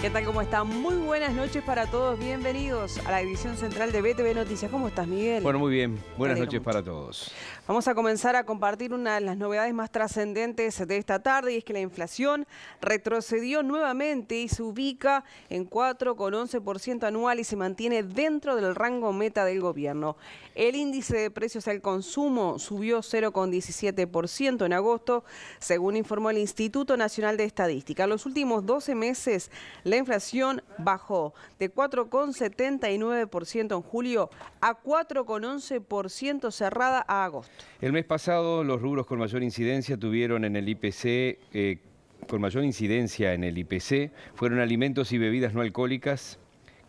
¿Qué tal? ¿Cómo están? Muy buenas noches para todos. Bienvenidos a la edición central de BTV Noticias. ¿Cómo estás, Miguel? Bueno, muy bien. Buenas noches para todos. Vamos a comenzar a compartir una de las novedades más trascendentes de esta tarde y es que la inflación retrocedió nuevamente y se ubica en 4,11% anual y se mantiene dentro del rango meta del gobierno. El índice de precios al consumo subió 0,17% en agosto, según informó el Instituto Nacional de Estadística. En los últimos 12 meses, la inflación bajó de 4,79% en julio a 4,11% cerrada a agosto. El mes pasado, los rubros con mayor incidencia tuvieron en el IPC... Eh, con mayor incidencia en el IPC fueron alimentos y bebidas no alcohólicas,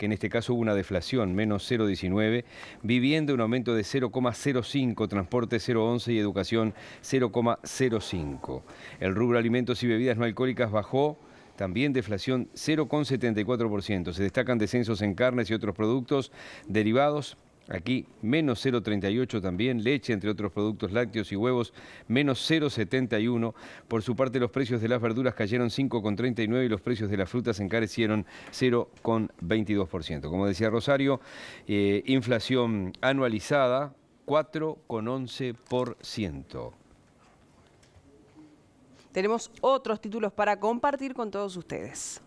que en este caso hubo una deflación, menos 0,19, vivienda un aumento de 0,05, transporte 0,11 y educación 0,05. El rubro alimentos y bebidas no alcohólicas bajó también deflación 0,74%. Se destacan descensos en carnes y otros productos derivados Aquí menos 0,38 también, leche, entre otros productos lácteos y huevos, menos 0,71. Por su parte, los precios de las verduras cayeron 5,39 y los precios de las frutas encarecieron 0,22%. Como decía Rosario, eh, inflación anualizada 4,11%. Tenemos otros títulos para compartir con todos ustedes.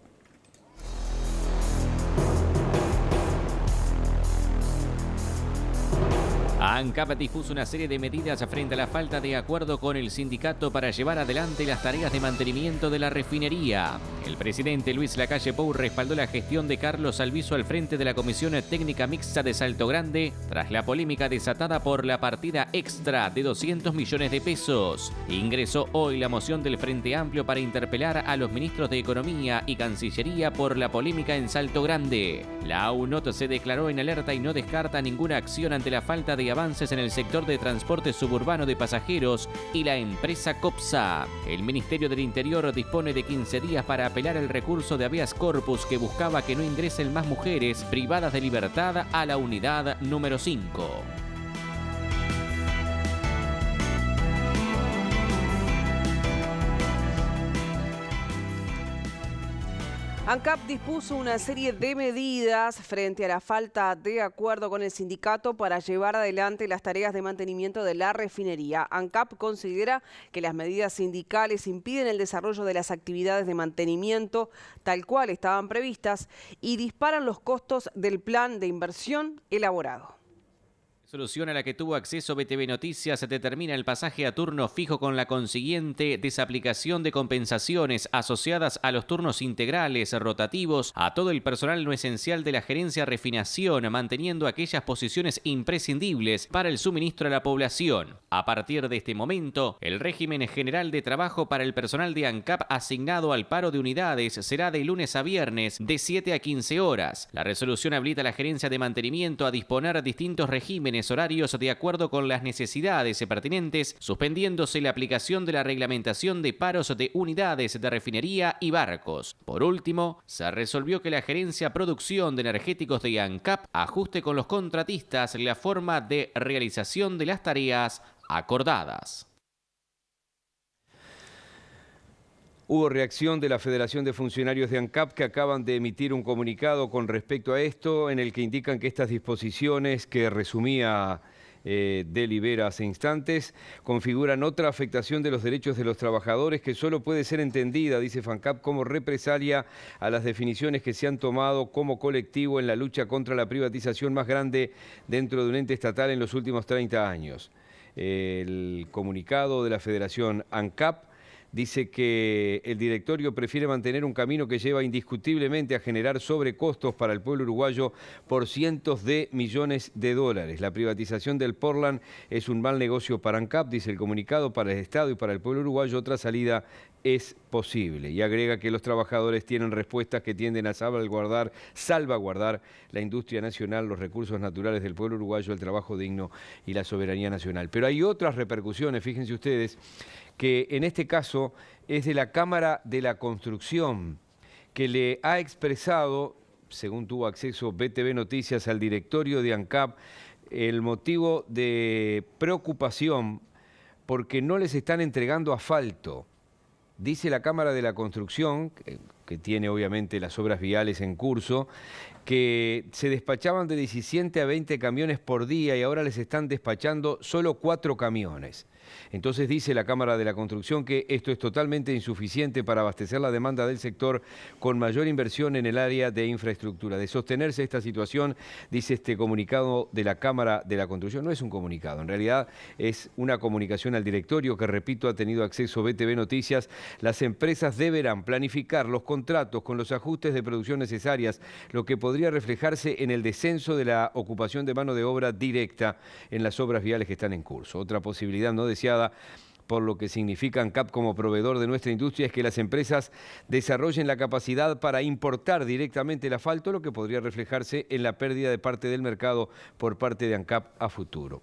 ANCAP dispuso una serie de medidas frente a la falta de acuerdo con el sindicato para llevar adelante las tareas de mantenimiento de la refinería. El presidente Luis Lacalle Pou respaldó la gestión de Carlos Alviso al frente de la Comisión Técnica Mixta de Salto Grande tras la polémica desatada por la partida extra de 200 millones de pesos. Ingresó hoy la moción del Frente Amplio para interpelar a los ministros de Economía y Cancillería por la polémica en Salto Grande. La UNOT se declaró en alerta y no descarta ninguna acción ante la falta de avance en el sector de transporte suburbano de pasajeros y la empresa COPSA. El Ministerio del Interior dispone de 15 días para apelar el recurso de habeas corpus que buscaba que no ingresen más mujeres privadas de libertad a la unidad número 5. ANCAP dispuso una serie de medidas frente a la falta de acuerdo con el sindicato para llevar adelante las tareas de mantenimiento de la refinería. ANCAP considera que las medidas sindicales impiden el desarrollo de las actividades de mantenimiento tal cual estaban previstas y disparan los costos del plan de inversión elaborado resolución a la que tuvo acceso BTV Noticias determina el pasaje a turno fijo con la consiguiente desaplicación de compensaciones asociadas a los turnos integrales rotativos a todo el personal no esencial de la gerencia refinación, manteniendo aquellas posiciones imprescindibles para el suministro a la población. A partir de este momento, el régimen general de trabajo para el personal de ANCAP asignado al paro de unidades será de lunes a viernes de 7 a 15 horas. La resolución habilita a la gerencia de mantenimiento a disponer distintos regímenes horarios de acuerdo con las necesidades pertinentes, suspendiéndose la aplicación de la reglamentación de paros de unidades de refinería y barcos. Por último, se resolvió que la Gerencia Producción de Energéticos de ANCAP ajuste con los contratistas la forma de realización de las tareas acordadas. Hubo reacción de la Federación de Funcionarios de ANCAP que acaban de emitir un comunicado con respecto a esto en el que indican que estas disposiciones que resumía eh, Delibera hace instantes configuran otra afectación de los derechos de los trabajadores que solo puede ser entendida, dice FANCAP, como represalia a las definiciones que se han tomado como colectivo en la lucha contra la privatización más grande dentro de un ente estatal en los últimos 30 años. El comunicado de la Federación ANCAP dice que el directorio prefiere mantener un camino que lleva indiscutiblemente a generar sobrecostos para el pueblo uruguayo por cientos de millones de dólares. La privatización del Portland es un mal negocio para ANCAP, dice el comunicado, para el Estado y para el pueblo uruguayo. Otra salida es posible. Y agrega que los trabajadores tienen respuestas que tienden a salvaguardar, salvaguardar la industria nacional, los recursos naturales del pueblo uruguayo, el trabajo digno y la soberanía nacional. Pero hay otras repercusiones, fíjense ustedes, que en este caso es de la Cámara de la Construcción, que le ha expresado, según tuvo acceso BTV Noticias, al directorio de ANCAP, el motivo de preocupación porque no les están entregando asfalto dice la Cámara de la Construcción, que tiene obviamente las obras viales en curso, que se despachaban de 17 a 20 camiones por día y ahora les están despachando solo cuatro camiones. Entonces dice la Cámara de la Construcción que esto es totalmente insuficiente para abastecer la demanda del sector con mayor inversión en el área de infraestructura. De sostenerse esta situación, dice este comunicado de la Cámara de la Construcción, no es un comunicado, en realidad es una comunicación al directorio que, repito, ha tenido acceso BTV Noticias. Las empresas deberán planificar los contratos con los ajustes de producción necesarias, lo que podría reflejarse en el descenso de la ocupación de mano de obra directa en las obras viales que están en curso. Otra posibilidad no por lo que significa ANCAP como proveedor de nuestra industria es que las empresas desarrollen la capacidad para importar directamente el asfalto, lo que podría reflejarse en la pérdida de parte del mercado por parte de ANCAP a futuro.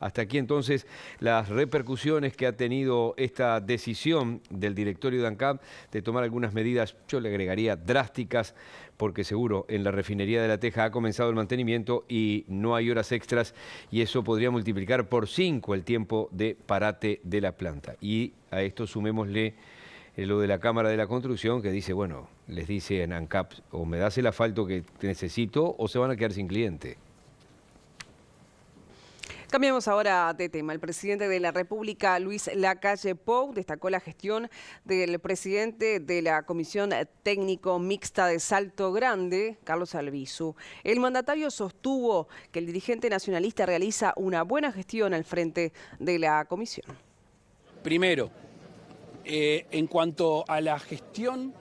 Hasta aquí entonces las repercusiones que ha tenido esta decisión del directorio de ANCAP de tomar algunas medidas, yo le agregaría drásticas, porque seguro en la refinería de La Teja ha comenzado el mantenimiento y no hay horas extras y eso podría multiplicar por cinco el tiempo de parate de la planta. Y a esto sumémosle eh, lo de la Cámara de la Construcción que dice, bueno, les dice en ANCAP, o me das el asfalto que necesito o se van a quedar sin cliente. Cambiamos ahora de tema. El presidente de la República, Luis Lacalle Pou, destacó la gestión del presidente de la Comisión Técnico Mixta de Salto Grande, Carlos Albizu. El mandatario sostuvo que el dirigente nacionalista realiza una buena gestión al frente de la comisión. Primero, eh, en cuanto a la gestión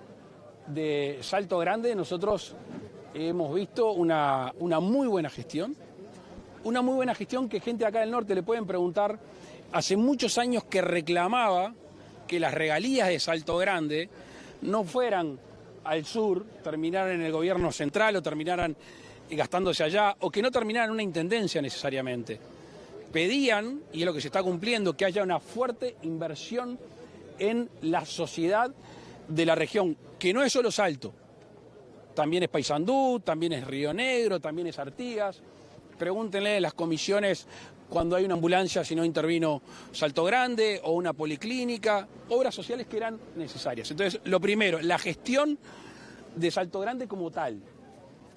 de Salto Grande, nosotros hemos visto una, una muy buena gestión una muy buena gestión que gente acá del norte le pueden preguntar, hace muchos años que reclamaba que las regalías de Salto Grande no fueran al sur, terminaran en el gobierno central o terminaran gastándose allá, o que no terminaran en una intendencia necesariamente. Pedían, y es lo que se está cumpliendo, que haya una fuerte inversión en la sociedad de la región, que no es solo Salto, también es Paysandú, también es Río Negro, también es Artigas. Pregúntenle las comisiones cuando hay una ambulancia, si no intervino Salto Grande o una policlínica, obras sociales que eran necesarias. Entonces, lo primero, la gestión de Salto Grande como tal.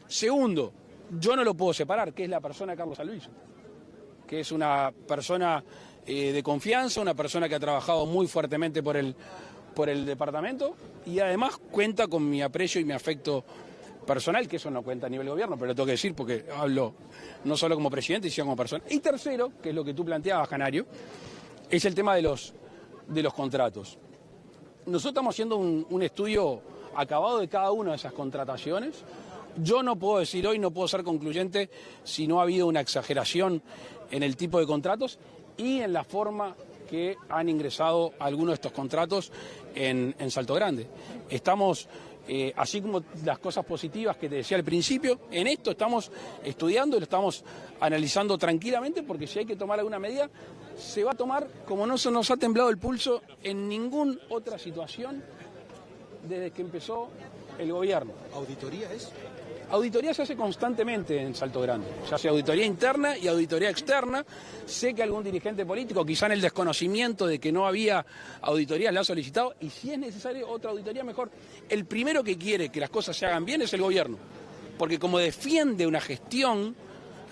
Segundo, yo no lo puedo separar, que es la persona Carlos Luis, que es una persona eh, de confianza, una persona que ha trabajado muy fuertemente por el, por el departamento y además cuenta con mi aprecio y mi afecto personal, que eso no cuenta a nivel gobierno, pero lo tengo que decir porque hablo no solo como presidente, sino como persona. Y tercero, que es lo que tú planteabas, Canario, es el tema de los, de los contratos. Nosotros estamos haciendo un, estudio acabado de cada una de esas contrataciones. Yo no puedo decir hoy, no puedo ser concluyente si no ha habido una exageración en el tipo de contratos y en la forma que han ingresado algunos de estos contratos en, en Salto Grande. Estamos eh, así como las cosas positivas que te decía al principio, en esto estamos estudiando y lo estamos analizando tranquilamente porque si hay que tomar alguna medida, se va a tomar como no se nos ha temblado el pulso en ninguna otra situación desde que empezó el gobierno. ¿Auditoría es? Auditoría se hace constantemente en Salto Grande. Se hace auditoría interna y auditoría externa. Sé que algún dirigente político, quizá en el desconocimiento de que no había auditoría, la ha solicitado. Y si es necesario otra auditoría, mejor. El primero que quiere que las cosas se hagan bien es el gobierno. Porque como defiende una gestión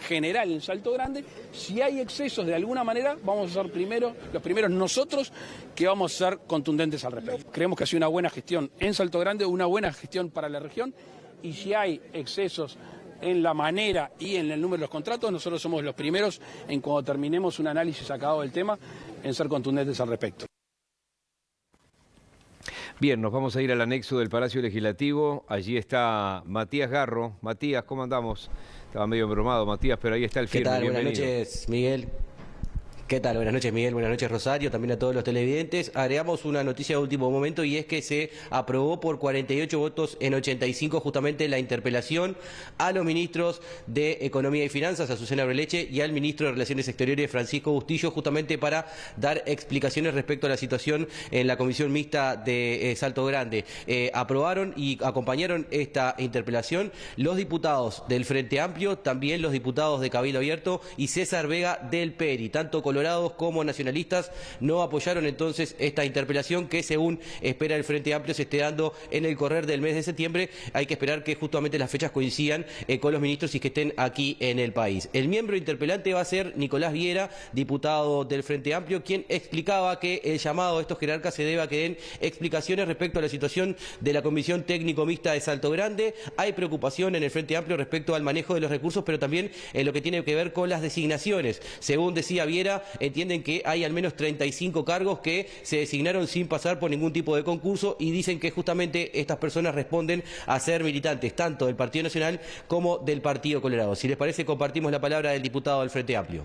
general en Salto Grande, si hay excesos de alguna manera, vamos a ser primero, los primeros nosotros que vamos a ser contundentes al respecto. Creemos que ha sido una buena gestión en Salto Grande, una buena gestión para la región y si hay excesos en la manera y en el número de los contratos, nosotros somos los primeros en cuando terminemos un análisis acabado del tema en ser contundentes al respecto. Bien, nos vamos a ir al anexo del Palacio Legislativo. Allí está Matías Garro. Matías, ¿cómo andamos? Estaba medio embromado, Matías, pero ahí está el firme. ¿Qué tal? Buenas noches, Miguel. ¿Qué tal? Buenas noches Miguel, buenas noches Rosario, también a todos los televidentes. Haremos una noticia de último momento y es que se aprobó por 48 votos en 85 justamente la interpelación a los ministros de Economía y Finanzas, a Susana Breleche, y al ministro de Relaciones Exteriores, Francisco Bustillo, justamente para dar explicaciones respecto a la situación en la Comisión Mixta de eh, Salto Grande. Eh, aprobaron y acompañaron esta interpelación los diputados del Frente Amplio, también los diputados de Cabildo Abierto y César Vega del PERI, tanto con como nacionalistas no apoyaron entonces esta interpelación que según espera el Frente Amplio se esté dando en el correr del mes de septiembre. Hay que esperar que justamente las fechas coincidan eh, con los ministros y que estén aquí en el país. El miembro interpelante va a ser Nicolás Viera, diputado del Frente Amplio, quien explicaba que el llamado a estos jerarcas se debe a que den explicaciones respecto a la situación de la Comisión Técnico Mixta de Salto Grande. Hay preocupación en el Frente Amplio respecto al manejo de los recursos, pero también en lo que tiene que ver con las designaciones. Según decía Viera, entienden que hay al menos 35 cargos que se designaron sin pasar por ningún tipo de concurso y dicen que justamente estas personas responden a ser militantes tanto del Partido Nacional como del Partido Colorado. Si les parece, compartimos la palabra del diputado del Frente Amplio.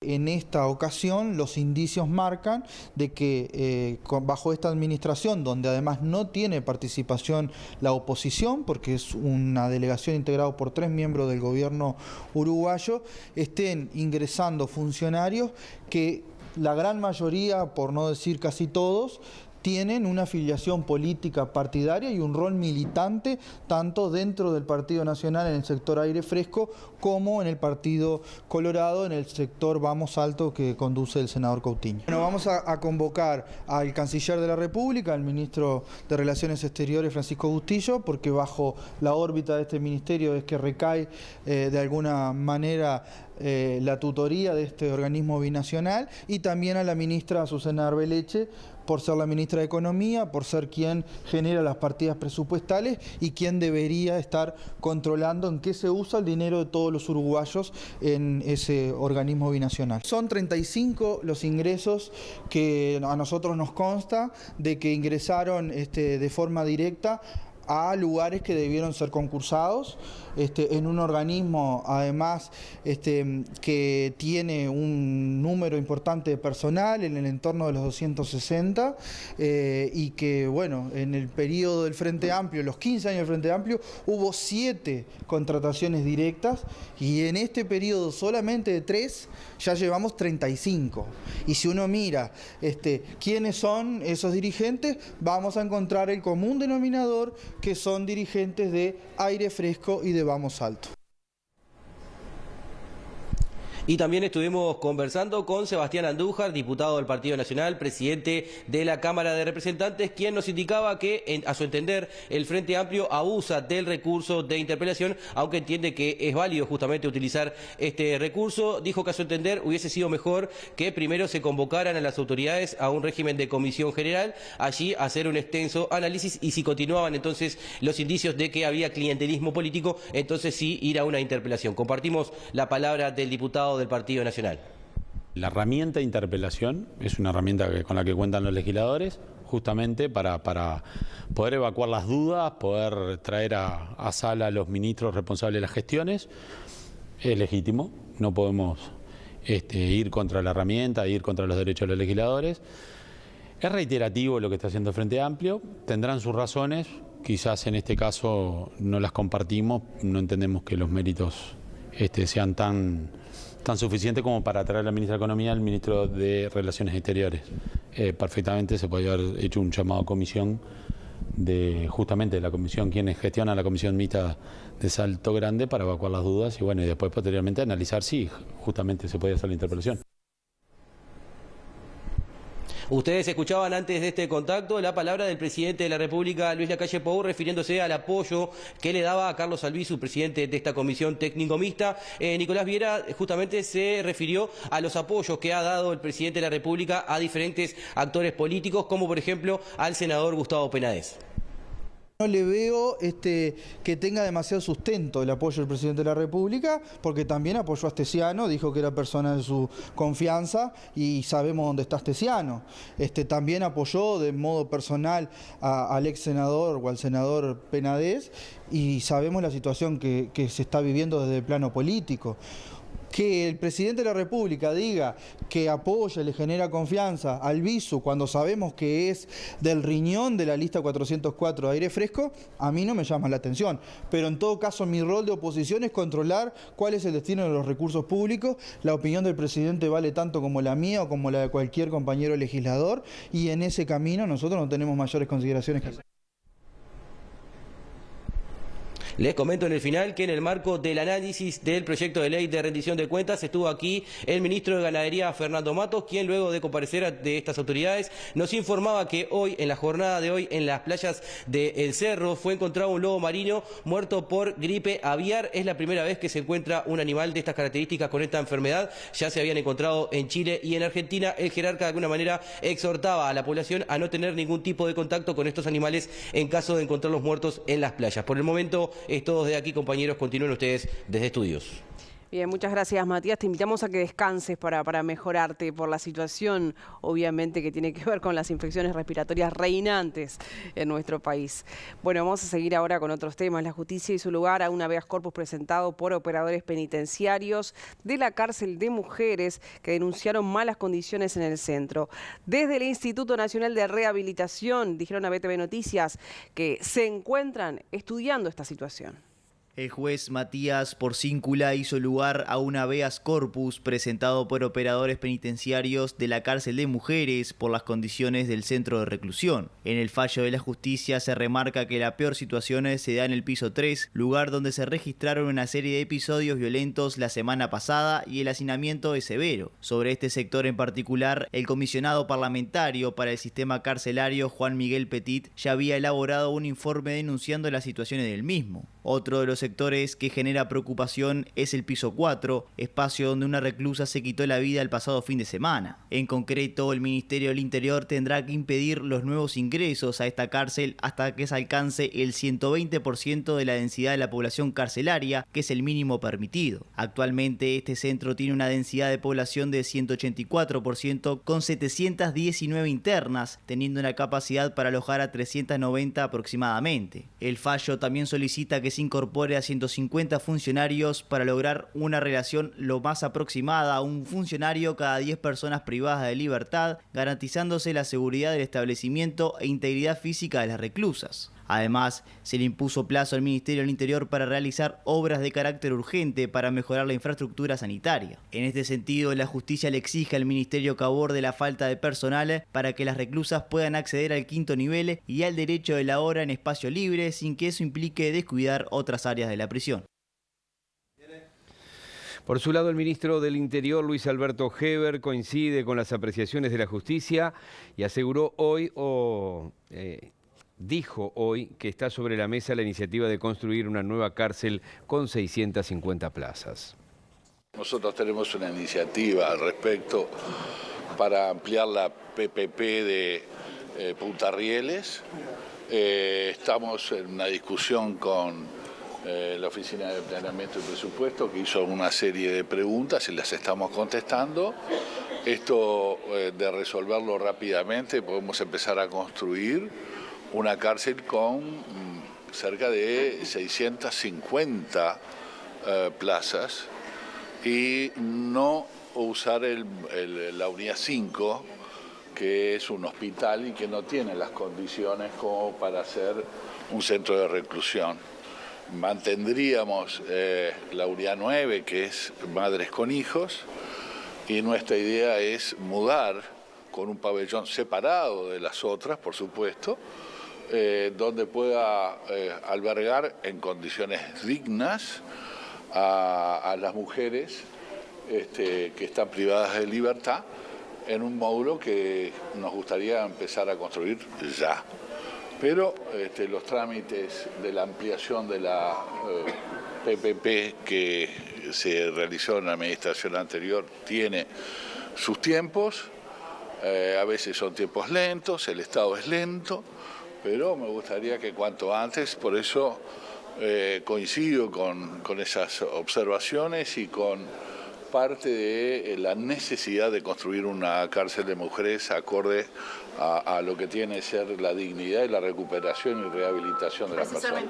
En esta ocasión los indicios marcan de que eh, bajo esta administración, donde además no tiene participación la oposición, porque es una delegación integrada por tres miembros del gobierno uruguayo, estén ingresando funcionarios que la gran mayoría, por no decir casi todos, tienen una afiliación política partidaria y un rol militante tanto dentro del Partido Nacional en el sector aire fresco como en el Partido Colorado en el sector Vamos Alto que conduce el senador Coutinho. Bueno, vamos a, convocar al canciller de la República, al ministro de Relaciones Exteriores Francisco Bustillo, porque bajo la órbita de este ministerio es que recae eh, de alguna manera eh, la tutoría de este organismo binacional y también a la ministra Susana Arbeleche por ser la ministra de Economía, por ser quien genera las partidas presupuestales y quien debería estar controlando en qué se usa el dinero de todos los uruguayos en ese organismo binacional. Son 35 los ingresos que a nosotros nos consta de que ingresaron este, de forma directa a lugares que debieron ser concursados, este, en un organismo además este, que tiene un número importante de personal en el entorno de los 260 eh, y que bueno, en el periodo del Frente Amplio, los 15 años del Frente Amplio, hubo 7 contrataciones directas y en este periodo solamente de 3 ya llevamos 35. Y si uno mira este, quiénes son esos dirigentes, vamos a encontrar el común denominador que son dirigentes de Aire Fresco y de Vamos Alto. Y también estuvimos conversando con Sebastián Andújar, diputado del Partido Nacional, presidente de la Cámara de Representantes, quien nos indicaba que, a su entender, el Frente Amplio abusa del recurso de interpelación, aunque entiende que es válido justamente utilizar este recurso. Dijo que, a su entender, hubiese sido mejor que primero se convocaran a las autoridades a un régimen de comisión general, allí hacer un extenso análisis y si continuaban entonces los indicios de que había clientelismo político, entonces sí ir a una interpelación. Compartimos la palabra del diputado del Partido Nacional. La herramienta de interpelación es una herramienta con la que cuentan los legisladores justamente para, poder evacuar las dudas, poder traer a, sala a los ministros responsables de las gestiones. Es legítimo, no podemos este, ir contra la herramienta, ir contra los derechos de los legisladores. Es reiterativo lo que está haciendo el Frente Amplio, tendrán sus razones, quizás en este caso no las compartimos, no entendemos que los méritos este, sean tan tan suficiente como para atraer a la ministra de Economía al ministro de Relaciones Exteriores. Eh, perfectamente se podría haber hecho un llamado a comisión de justamente la comisión, quienes gestionan la comisión mixta de Salto Grande para evacuar las dudas y bueno, y después posteriormente analizar si justamente se podía hacer la interpelación. Ustedes escuchaban antes de este contacto la palabra del presidente de la República, Luis Lacalle Pou, refiriéndose al apoyo que le daba a Carlos Alví, su presidente de esta comisión técnico mixta. Eh, Nicolás Viera justamente se refirió a los apoyos que ha dado el presidente de la República a diferentes actores políticos, como por ejemplo al senador Gustavo Penades. No le veo este, que tenga demasiado sustento el apoyo del presidente de la República, porque también apoyó a Astesiano, dijo que era persona de su confianza y sabemos dónde está Astesiano. Este, también apoyó de modo personal al ex senador o al senador Penadez y sabemos la situación que, que se está viviendo desde el plano político que el presidente de la República diga que apoya, le genera confianza al visu cuando sabemos que es del riñón de la lista 404 de aire fresco, a mí no me llama la atención. Pero en todo caso mi rol de oposición es controlar cuál es el destino de los recursos públicos, la opinión del presidente vale tanto como la mía o como la de cualquier compañero legislador y en ese camino nosotros no tenemos mayores consideraciones que hacer. Les comento en el final que en el marco del análisis del proyecto de ley de rendición de cuentas estuvo aquí el ministro de Ganadería Fernando Matos, quien luego de comparecer de estas autoridades nos informaba que hoy, en la jornada de hoy, en las playas de El Cerro fue encontrado un lobo marino muerto por gripe aviar. Es la primera vez que se encuentra un animal de estas características con esta enfermedad. Ya se habían encontrado en Chile y en Argentina. El jerarca de alguna manera exhortaba a la población a no tener ningún tipo de contacto con estos animales en caso de encontrarlos muertos en las playas. Por el momento es todo de aquí, compañeros. Continúen ustedes desde estudios. Bien, muchas gracias Matías. Te invitamos a que descanses para, mejorarte por la situación, obviamente, que tiene que ver con las infecciones respiratorias reinantes en nuestro país. Bueno, vamos a seguir ahora con otros temas. La justicia hizo lugar a un habeas corpus presentado por operadores penitenciarios de la cárcel de mujeres que denunciaron malas condiciones en el centro. Desde el Instituto Nacional de Rehabilitación, dijeron a BTV Noticias, que se encuentran estudiando esta situación. El juez Matías Porcíncula hizo lugar a un habeas corpus presentado por operadores penitenciarios de la cárcel de mujeres por las condiciones del centro de reclusión. En el fallo de la justicia se remarca que la peor situación se da en el piso 3, lugar donde se registraron una serie de episodios violentos la semana pasada y el hacinamiento es severo. Sobre este sector en particular, el comisionado parlamentario para el sistema carcelario Juan Miguel Petit ya había elaborado un informe denunciando las situaciones del mismo. Otro de los que genera preocupación es el piso 4, espacio donde una reclusa se quitó la vida el pasado fin de semana. En concreto, el Ministerio del Interior tendrá que impedir los nuevos ingresos a esta cárcel hasta que se alcance el 120% de la densidad de la población carcelaria, que es el mínimo permitido. Actualmente este centro tiene una densidad de población de 184% con 719 internas, teniendo una capacidad para alojar a 390 aproximadamente. El fallo también solicita que se incorpore 150 funcionarios para lograr una relación lo más aproximada a un funcionario cada 10 personas privadas de libertad, garantizándose la seguridad del establecimiento e integridad física de las reclusas. Además, se le impuso plazo al Ministerio del Interior para realizar obras de carácter urgente para mejorar la infraestructura sanitaria. En este sentido, la justicia le exige al Ministerio que de la falta de personal para que las reclusas puedan acceder al quinto nivel y al derecho de la hora en espacio libre sin que eso implique descuidar otras áreas de la prisión. Por su lado, el ministro del Interior, Luis Alberto Heber, coincide con las apreciaciones de la justicia y aseguró hoy o eh, dijo hoy que está sobre la mesa la iniciativa de construir una nueva cárcel con 650 plazas. Nosotros tenemos una iniciativa al respecto para ampliar la PPP de eh, Punta Rieles. Eh, estamos en una discusión con eh, la Oficina de Planeamiento y Presupuesto que hizo una serie de preguntas y las estamos contestando. Esto de resolverlo rápidamente podemos empezar a construir una cárcel con mm, cerca de 650 eh, plazas y no usar la unidad 5, que es un hospital y que no tiene las condiciones como para ser un centro de reclusión. Mantendríamos eh, la unidad 9, que es Madres con Hijos, y nuestra idea es mudar con un pabellón separado de las otras, por supuesto, eh, donde pueda eh, albergar en condiciones dignas a, las mujeres este, que están privadas de libertad en un módulo que nos gustaría empezar a construir ya. Pero este, los trámites de la ampliación de la PPP eh, que se realizó en la administración anterior tiene sus tiempos. Eh, a veces son tiempos lentos, el Estado es lento, pero me gustaría que cuanto antes, por eso eh, coincido con, con, esas observaciones y con parte de eh, la necesidad de construir una cárcel de mujeres acorde a, a lo que tiene que ser la dignidad y la recuperación y rehabilitación de las personas.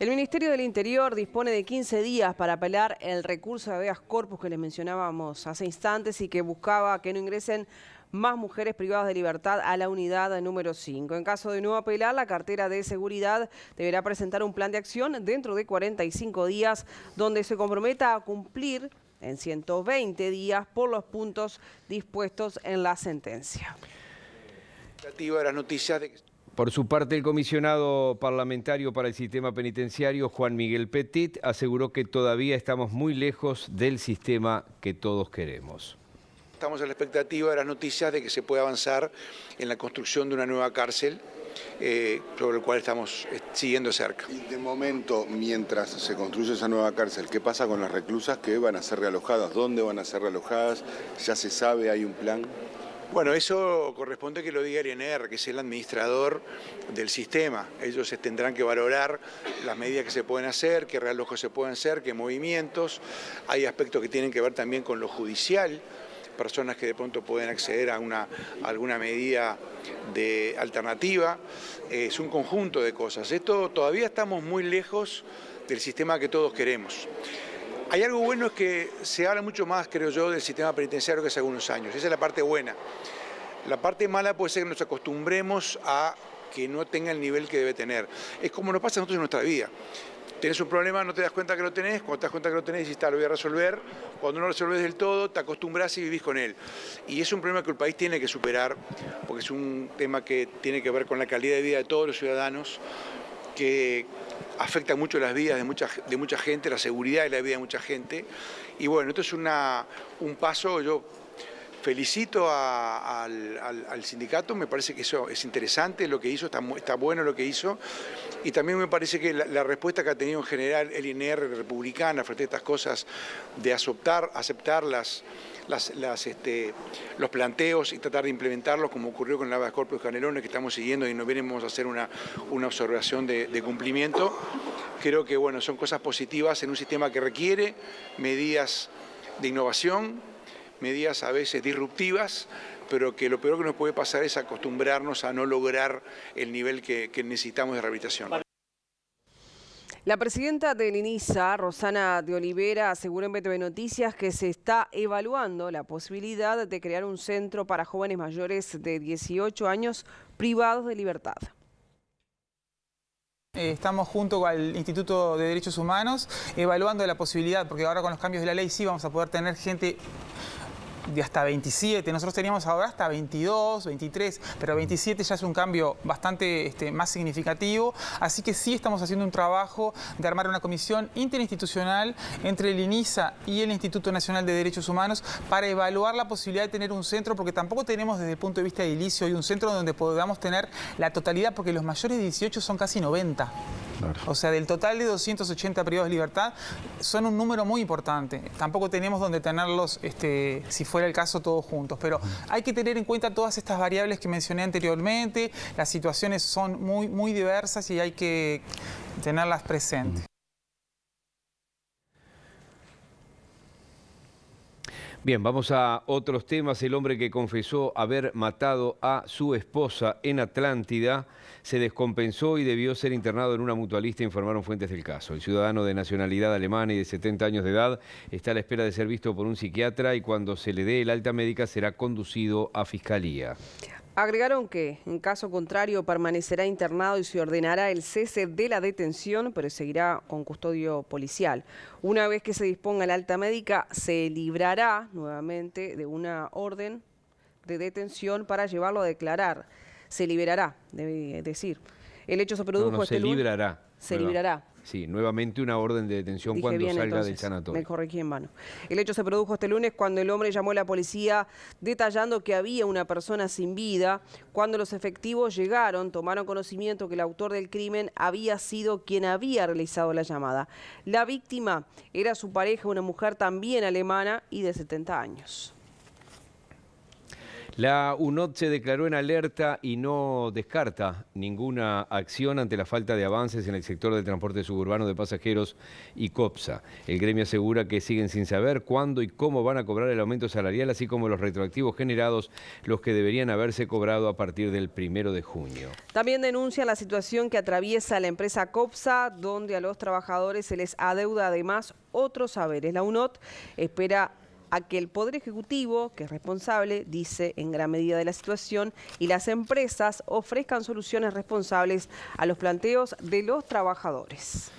El Ministerio del Interior dispone de 15 días para apelar el recurso de habeas corpus que les mencionábamos hace instantes y que buscaba que no ingresen más mujeres privadas de libertad a la unidad número 5. En caso de no apelar, la cartera de seguridad deberá presentar un plan de acción dentro de 45 días donde se comprometa a cumplir en 120 días por los puntos dispuestos en la sentencia. Las noticias de... Por su parte, el comisionado parlamentario para el sistema penitenciario, Juan Miguel Petit, aseguró que todavía estamos muy lejos del sistema que todos queremos. Estamos a la expectativa de las noticias de que se puede avanzar en la construcción de una nueva cárcel, eh, sobre el cual estamos eh, siguiendo cerca. Y de momento, mientras se construye esa nueva cárcel, ¿qué pasa con las reclusas que van a ser realojadas? ¿Dónde van a ser realojadas? ¿Ya se sabe? ¿Hay un plan? Bueno, eso corresponde que lo diga el INR, que es el administrador del sistema. Ellos tendrán que valorar las medidas que se pueden hacer, qué realojos se pueden hacer, qué movimientos. Hay aspectos que tienen que ver también con lo judicial, personas que de pronto pueden acceder a, una, alguna medida de alternativa. Eh, es un conjunto de cosas. Esto todavía estamos muy lejos del sistema que todos queremos. Hay algo bueno es que se habla mucho más, creo yo, del sistema penitenciario que hace algunos años. Esa es la parte buena. La parte mala puede ser que nos acostumbremos a que no tenga el nivel que debe tener. Es como nos pasa a nosotros en nuestra vida. Tienes un problema, no te das cuenta que lo tenés, cuando te das cuenta que lo tenés, y está, lo voy a resolver. Cuando no lo resolves del todo, te acostumbras y vivís con él. Y es un problema que el país tiene que superar, porque es un tema que tiene que ver con la calidad de vida de todos los ciudadanos, que afecta mucho las vidas de mucha, de mucha gente, la seguridad de la vida de mucha gente. Y bueno, esto es una, un paso, yo felicito al, sindicato, me parece que eso es interesante lo que hizo, está, está bueno lo que hizo, y también me parece que la, respuesta que ha tenido en general el INR republicana frente a estas cosas de aceptar, aceptarlas este, los planteos y tratar de implementarlos, como ocurrió con la Scorpio corpus Canelones, que estamos siguiendo y nos venimos a hacer una, observación de, cumplimiento. Creo que bueno, son cosas positivas en un sistema que requiere medidas de innovación, medidas a veces disruptivas, pero que lo peor que nos puede pasar es acostumbrarnos a no lograr el nivel que necesitamos de rehabilitación. La presidenta de INISA, Rosana de Olivera, aseguró en BTV Noticias que se está evaluando la posibilidad de crear un centro para jóvenes mayores de 18 años privados de libertad. Eh, estamos junto al Instituto de Derechos Humanos evaluando la posibilidad, porque ahora con los cambios de la ley sí vamos a poder tener gente de hasta 27. Nosotros teníamos ahora hasta 22, 23, pero 27 ya es un cambio bastante este, más significativo. Así que sí estamos haciendo un trabajo de armar una comisión interinstitucional entre el INISA y el Instituto Nacional de Derechos Humanos para evaluar la posibilidad de tener un centro, porque tampoco tenemos desde el punto de vista de edilicio hoy un centro donde podamos tener la totalidad, porque los mayores de 18 son casi 90. O sea, del total de 280 privados de libertad, son un número muy importante. Tampoco tenemos donde tenerlos, este, si fuera el caso, todos juntos. Pero hay que tener en cuenta todas estas variables que mencioné anteriormente. Las situaciones son muy, muy diversas y hay que tenerlas presentes. Bien, vamos a otros temas. El hombre que confesó haber matado a su esposa en Atlántida se descompensó y debió ser internado en una mutualista, informaron fuentes del caso. El ciudadano de nacionalidad alemana y de 70 años de edad está a la espera de ser visto por un psiquiatra y cuando se le dé el alta médica será conducido a fiscalía. Agregaron que, en caso contrario, permanecerá internado y se ordenará el cese de la detención, pero seguirá con custodio policial. Una vez que se disponga la alta médica, se librará nuevamente de una orden de detención para llevarlo a declarar se liberará, debe decir. El hecho se produjo no, no, se este lunes. Se liberará. Sí, nuevamente una orden de detención cuando salga del sanatorio. Me en vano. El hecho se produjo este lunes cuando el hombre llamó a la policía detallando que había una persona sin vida. Cuando los efectivos llegaron, tomaron conocimiento que el autor del crimen había sido quien había realizado la llamada. La víctima era su pareja, una mujer también alemana y de 70 años. La UNOT se declaró en alerta y no descarta ninguna acción ante la falta de avances en el sector del transporte suburbano de pasajeros y COPSA. El gremio asegura que siguen sin saber cuándo y cómo van a cobrar el aumento salarial, así como los retroactivos generados, los que deberían haberse cobrado a partir del primero de junio. También denuncia la situación que atraviesa la empresa COPSA, donde a los trabajadores se les adeuda además otros saberes. La UNOT espera a que el Poder Ejecutivo, que es responsable, dice en gran medida de la situación, y las empresas ofrezcan soluciones responsables a los planteos de los trabajadores.